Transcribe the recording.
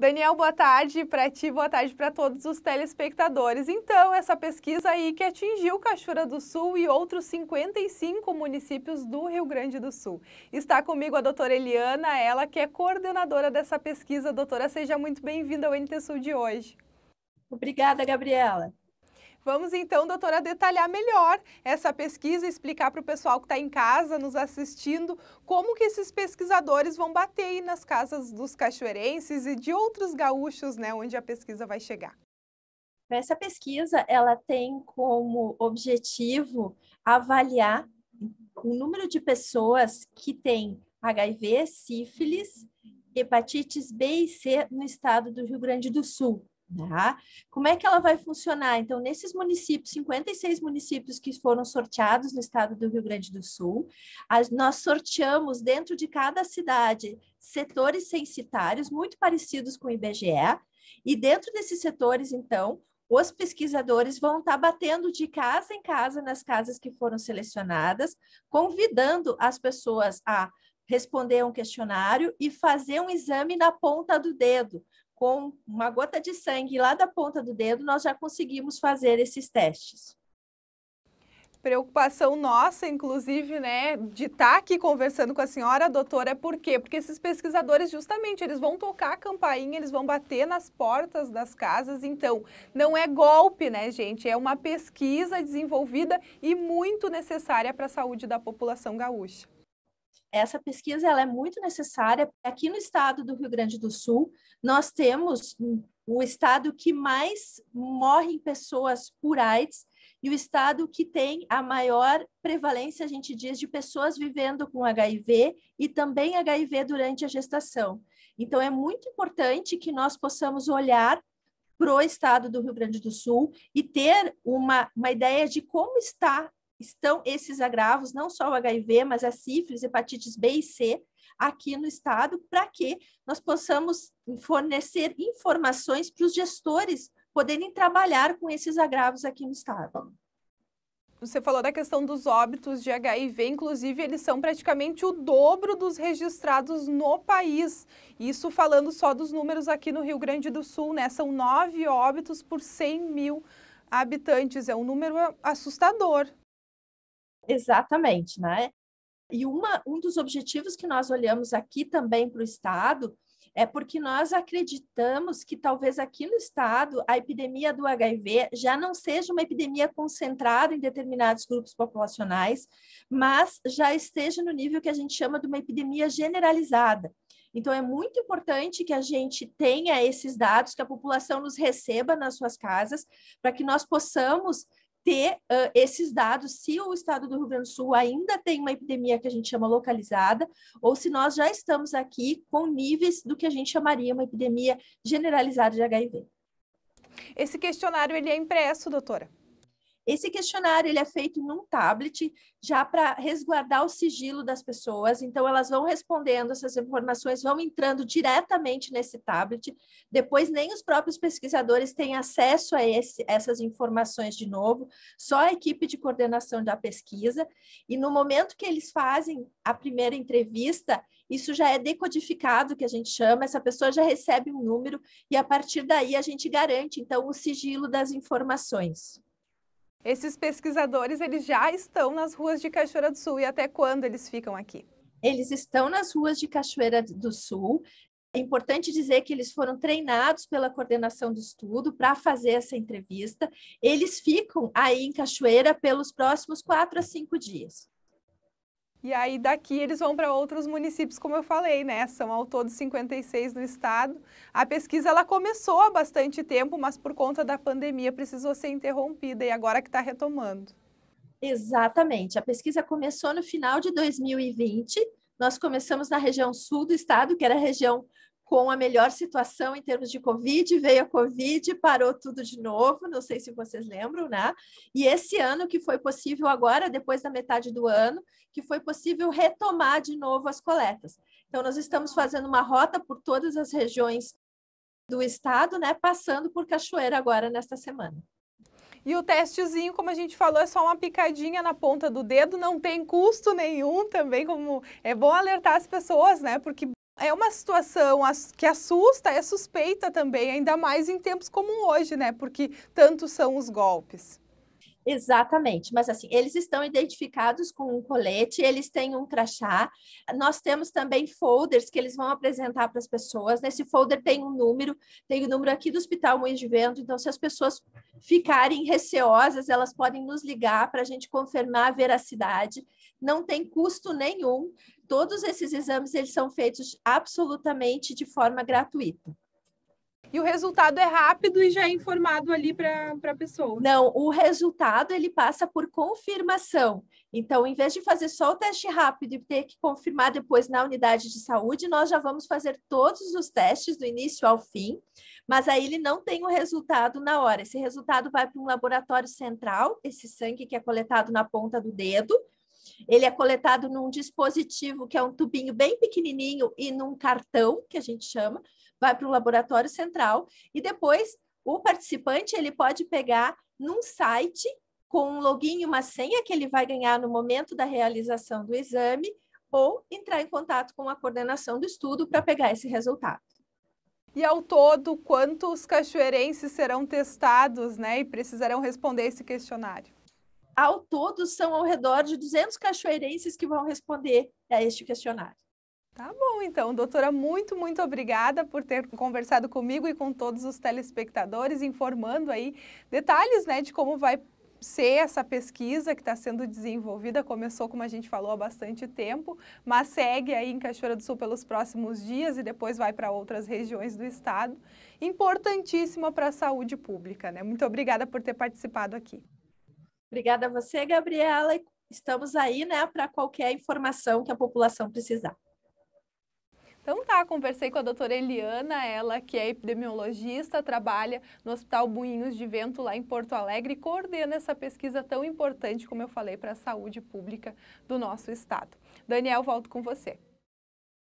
Daniel, boa tarde para ti, boa tarde para todos os telespectadores. Então, essa pesquisa aí que atingiu Cachoeira do Sul e outros 55 municípios do Rio Grande do Sul. Está comigo a doutora Eliana, ela que é coordenadora dessa pesquisa. Doutora, seja muito bem-vinda ao NT Sul de hoje. Obrigada, Gabriela. Vamos então, doutora, detalhar melhor essa pesquisa, explicar para o pessoal que está em casa, nos assistindo, como que esses pesquisadores vão bater aí nas casas dos cachoeirenses e de outros gaúchos, né, onde a pesquisa vai chegar. Essa pesquisa, ela tem como objetivo avaliar o número de pessoas que têm HIV, sífilis, hepatites B e C no estado do Rio Grande do Sul. Tá? Como é que ela vai funcionar? Então, nesses municípios, 56 municípios que foram sorteados no estado do Rio Grande do Sul, as, nós sorteamos dentro de cada cidade setores censitários muito parecidos com o IBGE, e dentro desses setores, então, os pesquisadores vão estar tá batendo de casa em casa nas casas que foram selecionadas, convidando as pessoas a responder um questionário e fazer um exame na ponta do dedo, com uma gota de sangue lá da ponta do dedo, nós já conseguimos fazer esses testes preocupação nossa, inclusive, né, de estar tá aqui conversando com a senhora, doutora, é por quê? Porque esses pesquisadores, justamente, eles vão tocar a campainha, eles vão bater nas portas das casas, então, não é golpe, né, gente? É uma pesquisa desenvolvida e muito necessária para a saúde da população gaúcha. Essa pesquisa ela é muito necessária. Aqui no estado do Rio Grande do Sul, nós temos o estado que mais morre em pessoas por AIDS e o estado que tem a maior prevalência, a gente diz, de pessoas vivendo com HIV e também HIV durante a gestação. Então, é muito importante que nós possamos olhar para o estado do Rio Grande do Sul e ter uma, uma ideia de como está estão esses agravos, não só o HIV, mas a é sífilis, hepatites B e C, aqui no Estado, para que nós possamos fornecer informações para os gestores poderem trabalhar com esses agravos aqui no Estado. Você falou da questão dos óbitos de HIV, inclusive eles são praticamente o dobro dos registrados no país. Isso falando só dos números aqui no Rio Grande do Sul, né? São nove óbitos por 100 mil habitantes. É um número assustador. Exatamente, né? E uma, um dos objetivos que nós olhamos aqui também para o Estado é porque nós acreditamos que talvez aqui no Estado a epidemia do HIV já não seja uma epidemia concentrada em determinados grupos populacionais, mas já esteja no nível que a gente chama de uma epidemia generalizada. Então, é muito importante que a gente tenha esses dados, que a população nos receba nas suas casas, para que nós possamos ter uh, esses dados, se o estado do Rio Grande do Sul ainda tem uma epidemia que a gente chama localizada, ou se nós já estamos aqui com níveis do que a gente chamaria uma epidemia generalizada de HIV. Esse questionário ele é impresso, doutora? Esse questionário ele é feito num tablet, já para resguardar o sigilo das pessoas. Então, elas vão respondendo, essas informações vão entrando diretamente nesse tablet. Depois, nem os próprios pesquisadores têm acesso a esse, essas informações de novo, só a equipe de coordenação da pesquisa. E no momento que eles fazem a primeira entrevista, isso já é decodificado, que a gente chama, essa pessoa já recebe um número e a partir daí a gente garante, então, o sigilo das informações. Esses pesquisadores, eles já estão nas ruas de Cachoeira do Sul e até quando eles ficam aqui? Eles estão nas ruas de Cachoeira do Sul. É importante dizer que eles foram treinados pela coordenação do estudo para fazer essa entrevista. Eles ficam aí em Cachoeira pelos próximos quatro a cinco dias. E aí daqui eles vão para outros municípios, como eu falei, né? São ao todo 56 no estado. A pesquisa ela começou há bastante tempo, mas por conta da pandemia precisou ser interrompida e agora que está retomando. Exatamente. A pesquisa começou no final de 2020. Nós começamos na região sul do estado, que era a região com a melhor situação em termos de Covid, veio a Covid, parou tudo de novo, não sei se vocês lembram, né? E esse ano que foi possível agora, depois da metade do ano, que foi possível retomar de novo as coletas. Então, nós estamos fazendo uma rota por todas as regiões do estado, né? Passando por Cachoeira agora nesta semana. E o testezinho, como a gente falou, é só uma picadinha na ponta do dedo, não tem custo nenhum também, como é bom alertar as pessoas, né? Porque é uma situação que assusta, é suspeita também, ainda mais em tempos como hoje, né? Porque tantos são os golpes. Exatamente, mas assim, eles estão identificados com um colete, eles têm um crachá. Nós temos também folders que eles vão apresentar para as pessoas. Nesse né? folder tem um número, tem o um número aqui do Hospital Moinhos de Vento, então se as pessoas ficarem receosas, elas podem nos ligar para a gente confirmar a veracidade. Não tem custo nenhum. Todos esses exames eles são feitos absolutamente de forma gratuita. E o resultado é rápido e já é informado ali para a pessoa. Não, o resultado ele passa por confirmação. Então, em vez de fazer só o teste rápido e ter que confirmar depois na unidade de saúde, nós já vamos fazer todos os testes do início ao fim, mas aí ele não tem o resultado na hora. Esse resultado vai para um laboratório central, esse sangue que é coletado na ponta do dedo, ele é coletado num dispositivo que é um tubinho bem pequenininho e num cartão, que a gente chama, vai para o laboratório central e depois o participante ele pode pegar num site com um login e uma senha que ele vai ganhar no momento da realização do exame ou entrar em contato com a coordenação do estudo para pegar esse resultado. E ao todo, quantos cachoeirenses serão testados né, e precisarão responder esse questionário? Ao todo, são ao redor de 200 cachoeirenses que vão responder a este questionário. Tá bom, então, doutora, muito, muito obrigada por ter conversado comigo e com todos os telespectadores, informando aí detalhes, né, de como vai ser essa pesquisa que está sendo desenvolvida. Começou, como a gente falou, há bastante tempo, mas segue aí em Cachoeira do Sul pelos próximos dias e depois vai para outras regiões do estado. Importantíssima para a saúde pública, né? Muito obrigada por ter participado aqui. Obrigada a você, Gabriela. Estamos aí, né, para qualquer informação que a população precisar. Então tá, conversei com a doutora Eliana, ela que é epidemiologista, trabalha no Hospital Buinhos de Vento lá em Porto Alegre e coordena essa pesquisa tão importante, como eu falei, para a saúde pública do nosso estado. Daniel, volto com você.